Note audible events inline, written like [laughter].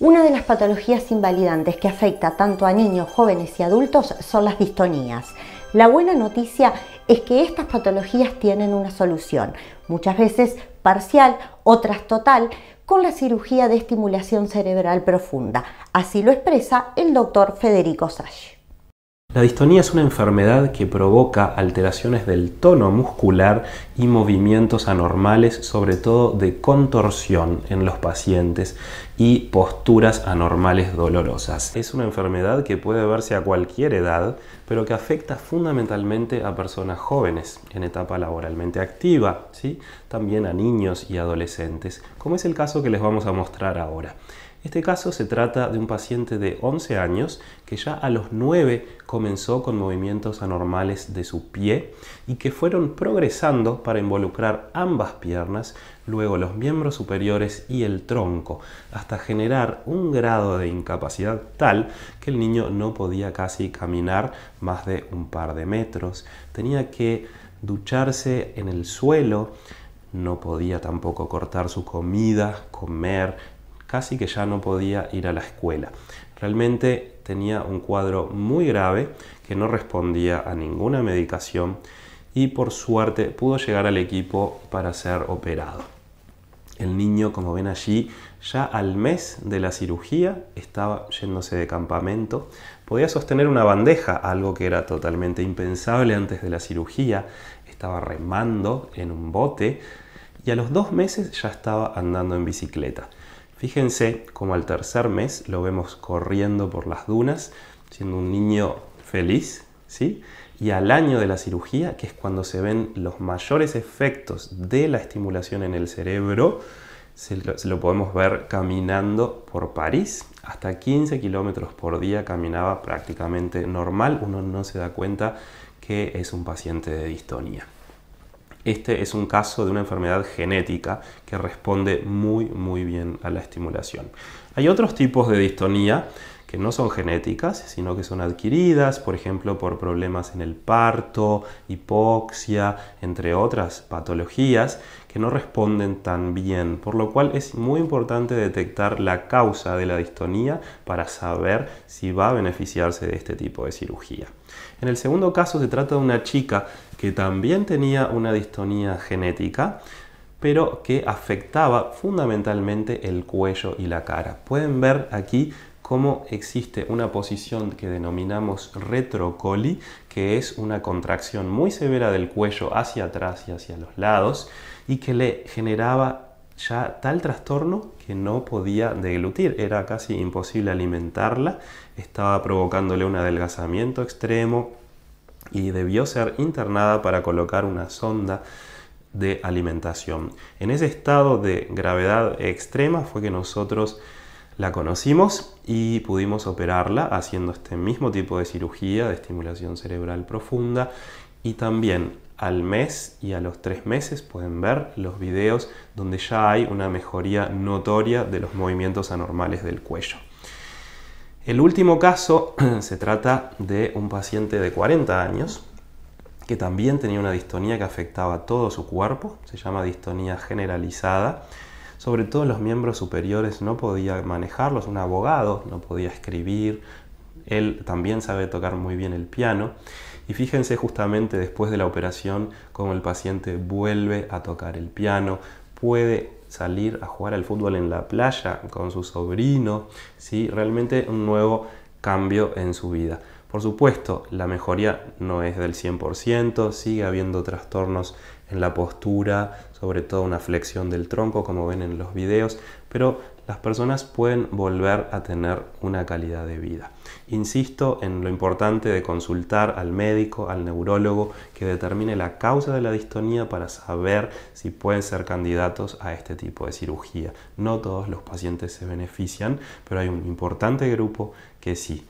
Una de las patologías invalidantes que afecta tanto a niños, jóvenes y adultos son las distonías. La buena noticia es que estas patologías tienen una solución, muchas veces parcial, otras total, con la cirugía de estimulación cerebral profunda. Así lo expresa el doctor Federico Sash. La distonía es una enfermedad que provoca alteraciones del tono muscular y movimientos anormales, sobre todo de contorsión en los pacientes y posturas anormales dolorosas. Es una enfermedad que puede verse a cualquier edad, pero que afecta fundamentalmente a personas jóvenes en etapa laboralmente activa, ¿sí? también a niños y adolescentes, como es el caso que les vamos a mostrar ahora. Este caso se trata de un paciente de 11 años que ya a los 9 comenzó con movimientos anormales de su pie y que fueron progresando para involucrar ambas piernas, luego los miembros superiores y el tronco, hasta generar un grado de incapacidad tal que el niño no podía casi caminar más de un par de metros, tenía que ducharse en el suelo, no podía tampoco cortar su comida, comer, casi que ya no podía ir a la escuela. Realmente tenía un cuadro muy grave que no respondía a ninguna medicación y por suerte pudo llegar al equipo para ser operado. El niño, como ven allí, ya al mes de la cirugía estaba yéndose de campamento, podía sostener una bandeja, algo que era totalmente impensable antes de la cirugía, estaba remando en un bote y a los dos meses ya estaba andando en bicicleta. Fíjense como al tercer mes lo vemos corriendo por las dunas, siendo un niño feliz, ¿sí? Y al año de la cirugía, que es cuando se ven los mayores efectos de la estimulación en el cerebro, lo podemos ver caminando por París. Hasta 15 kilómetros por día caminaba prácticamente normal. Uno no se da cuenta que es un paciente de distonía. Este es un caso de una enfermedad genética que responde muy muy bien a la estimulación. Hay otros tipos de distonía que no son genéticas, sino que son adquiridas, por ejemplo, por problemas en el parto, hipoxia, entre otras patologías que no responden tan bien, por lo cual es muy importante detectar la causa de la distonía para saber si va a beneficiarse de este tipo de cirugía. En el segundo caso se trata de una chica que también tenía una distonía genética, pero que afectaba fundamentalmente el cuello y la cara. Pueden ver aquí cómo existe una posición que denominamos retrocoli, que es una contracción muy severa del cuello hacia atrás y hacia los lados, y que le generaba ya tal trastorno que no podía deglutir, era casi imposible alimentarla, estaba provocándole un adelgazamiento extremo y debió ser internada para colocar una sonda de alimentación. En ese estado de gravedad extrema fue que nosotros la conocimos y pudimos operarla haciendo este mismo tipo de cirugía de estimulación cerebral profunda y también al mes y a los tres meses pueden ver los videos donde ya hay una mejoría notoria de los movimientos anormales del cuello. El último caso [clears throat] se trata de un paciente de 40 años que también tenía una distonía que afectaba todo su cuerpo, se llama distonía generalizada sobre todo los miembros superiores no podía manejarlos, un abogado no podía escribir, él también sabe tocar muy bien el piano. Y fíjense justamente después de la operación cómo el paciente vuelve a tocar el piano, puede salir a jugar al fútbol en la playa con su sobrino, ¿sí? realmente un nuevo cambio en su vida. Por supuesto, la mejoría no es del 100%, sigue habiendo trastornos en la postura, sobre todo una flexión del tronco, como ven en los videos, pero las personas pueden volver a tener una calidad de vida. Insisto en lo importante de consultar al médico, al neurólogo, que determine la causa de la distonía para saber si pueden ser candidatos a este tipo de cirugía. No todos los pacientes se benefician, pero hay un importante grupo que sí.